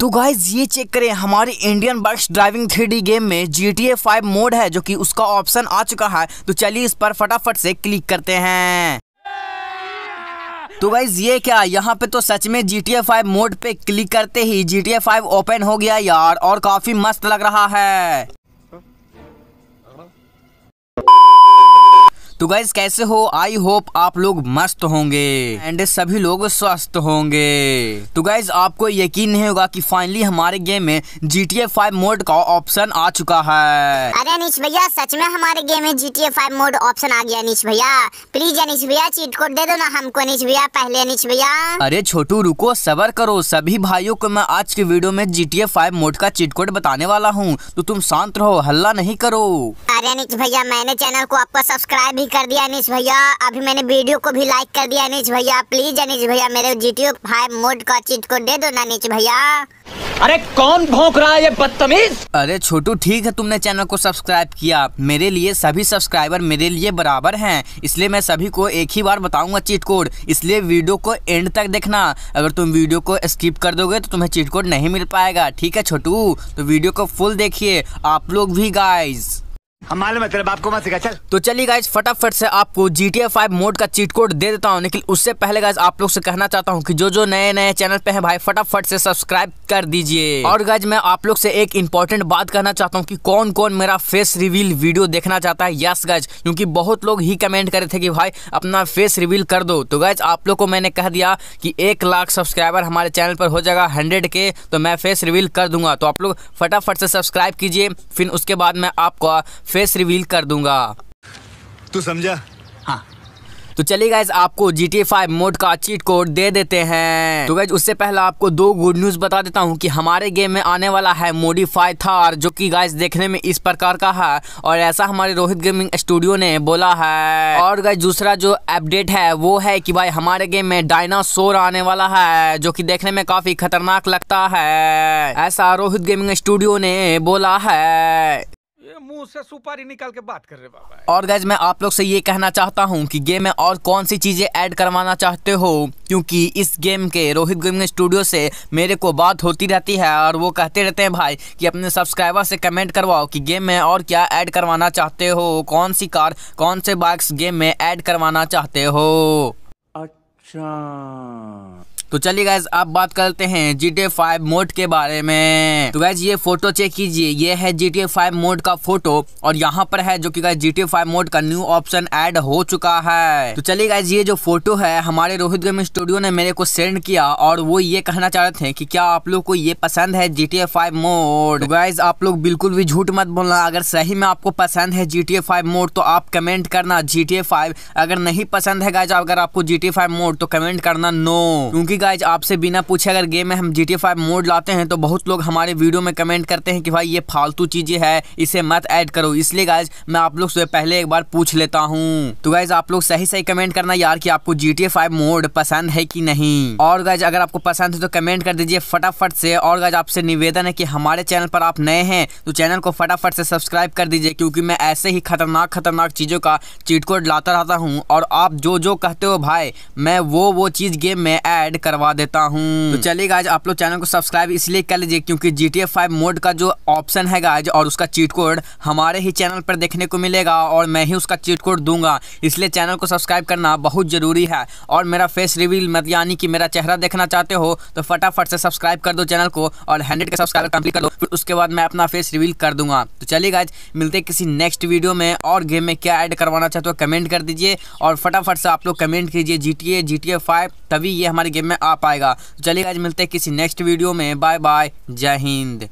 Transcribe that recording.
तो गाइज ये चेक करें हमारी Indian bikes driving three game में G T A five mode है जो कि उसका ऑप्शन आ चुका है तो चलिए इस पर फटाफट से क्लिक करते हैं तो गाइज ये क्या यहाँ पे तो सच में G T A five mode पे क्लिक करते ही G T A five open हो गया यार और काफी मस्त लग रहा है तो गाइज कैसे हो आई होप आप लोग मस्त होंगे एंड सभी लोग स्वस्थ होंगे तो गाइज आपको यकीन नहीं होगा कि फाइनली हमारे गेम में G T A five mode का ऑप्शन आ चुका है अरे अनिश भैया सच में हमारे गेम में G T A five mode option आ गया अनिश भैया प्लीज अनिश भैया चीट कोड दे दो ना हमको अनिश भैया पहले अनिश भैया अरे छोटू रुको सबर करो सभी भाइयों को मैं आज के वीडियो में G T A five mode का चीट कोड बताने वाला हूँ तो तुम शांत रहो हल्ला नहीं करो अरे अनिश भैया मैंने चैनल को आपका सब्सक्राइब भी कर दिया अनिश भैया अभी मैंने वीडियो को भी लाइक कर दिया अनिश भैया प्लीज अनिश भैया मेरे जी टी फाइव मोड का चीज को दे दो ना अनिश भैया अरे कौन भोंक रहा है ये बदतमीज अरे छोटू ठीक है तुमने चैनल को सब्सक्राइब किया मेरे लिए सभी सब्सक्राइबर मेरे लिए बराबर हैं इसलिए मैं सभी को एक ही बार बताऊंगा चीट कोड इसलिए वीडियो को एंड तक देखना अगर तुम वीडियो को स्किप कर दोगे तो तुम्हें चीट कोड नहीं मिल पाएगा ठीक है छोटू तो वीडियो को फुल देखिए आप लोग भी गाइज़ तो चलिए गाइज फटाफट से आपको G T F five mode का चीट कोड दे देता हूँ लेकिन उससे पहले गाइज आप लोग से कहना चाहता हूँ कि जो जो नए नए चैनल पे हैं भाई फटाफट से सब्सक्राइब कर दीजिए और गाइज मैं आप लोग से एक इम्पोर्टेंट बात कहना चाहता हूँ कि कौन कौन मेरा फेस रिवील वीडियो देखना चाहता है यस गाइज क्योंकि बहुत लोग ही कमेंट करे थे कि भाई अपना फेस रिवील कर दो तो गाइज आप लोग को मैंने कह दिया कि एक लाख सब्सक्राइबर हमारे चैनल पर हो जाएगा हंड्रेड के तो मैं फेस रिवील कर दूंगा तो आप लोग फटाफट से सब्सक्राइब कीजिए फिर उसके बाद मैं आपको फेस रिवील कर दूंगा तू समझा हाँ तो चलिए गाइज आपको जी टी फाइव मोड का चीट कोड दे देते हैं तो गाइज उससे पहले आपको दो गुड न्यूज बता देता हूँ कि हमारे गेम में आने वाला है मोडिफाई थार जो कि गाइज देखने में इस प्रकार का है और ऐसा हमारे रोहित गेमिंग स्टूडियो ने बोला है और गाइज दूसरा जो अपडेट है वो है कि भाई हमारे गेम में डायनासोर आने वाला है जो की देखने में काफी खतरनाक लगता है ऐसा रोहित गेमिंग स्टूडियो ने बोला है मुंह से सुपारी निकाल के बात कर रहे बाबा और गैज मैं आप लोग से ये कहना चाहता हूँ कि गेम में और कौन सी चीज़ें ऐड करवाना चाहते हो क्योंकि इस गेम के रोहित गेमिंग स्टूडियो से मेरे को बात होती रहती है और वो कहते रहते हैं भाई कि अपने सब्सक्राइबर से कमेंट करवाओ कि गेम में और क्या ऐड करवाना चाहते हो कौन सी कार कौन से बाइक्स गेम में ऐड करवाना चाहते हो अच्छा तो चलिए गाइज अब बात करते हैं जी टी फाइव मोड के बारे में तो गैस ये फोटो चेक कीजिए ये है जी टी फाइव मोड का फोटो और यहाँ पर है जो कि guys G T five mode का न्यू ऑप्शन ऐड हो चुका है तो चलिए गाइज ये जो फोटो है हमारे रोहित गेम स्टूडियो ने मेरे को सेंड किया और वो ये कहना चाह रहे थे की क्या आप लोग को ये पसंद है G T five mode guys आप लोग बिल्कुल भी झूठ मत बोलना अगर सही में आपको पसंद है जी टी फाइव मोड तो आप कमेंट करना जी टी फाइव अगर नहीं पसंद है गैस अगर आपको जी टी फाइव मोड तो कमेंट करना नो क्योंकि गाइज आपसे बिना पूछे अगर गेम में हम जी टी फाइव मोड लाते हैं तो बहुत लोग हमारे वीडियो में कमेंट करते हैं कि भाई ये फालतू चीज़ें है इसे मत ऐड करो इसलिए गाइज मैं आप लोग से पहले एक बार पूछ लेता हूँ तो गाइज आप लोग सही सही कमेंट करना यार कि आपको जी टी फाइव मोड पसंद है कि नहीं और गाइज अगर आपको पसंद है तो कमेंट कर दीजिए फटाफट से और गाइज आपसे निवेदन है कि हमारे चैनल पर आप नए हैं तो चैनल को फटाफट से सब्सक्राइब कर दीजिए क्योंकि मैं ऐसे ही खतरनाक खतरनाक चीज़ों का चीट कोड लाता रहता हूँ और आप जो जो कहते हो भाई मैं वो वो चीज़ गेम में ऐड कर करवा देता हूँ तो चलिए गाइज आप लोग चैनल को सब्सक्राइब इसलिए कर लीजिए क्योंकि जी टी मोड का जो ऑप्शन है गाइज और उसका चीट कोड हमारे ही चैनल पर देखने को मिलेगा और मैं ही उसका चीट कोड दूंगा इसलिए चैनल को सब्सक्राइब करना बहुत ज़रूरी है और मेरा फेस रिवील मत यानी कि मेरा चेहरा देखना चाहते हो तो फटाफट से सब्सक्राइब कर दो चैनल को और हंड्रेड का सब्सक्राइबर कंप्लीट कर लो फिर उसके बाद मैं अपना फेस रिवील कर दूंगा तो चलिए गाइज मिलते किसी नेक्स्ट वीडियो में और गेम में क्या ऐड करवाना चाहते हो कमेंट कर दीजिए और फटाफट से आप लोग कमेंट कीजिए G T A G T A five तभी ये हमारे गेम में आ पाएगा चलिए आज मिलते हैं किसी नेक्स्ट वीडियो में बाय बाय जय हिंद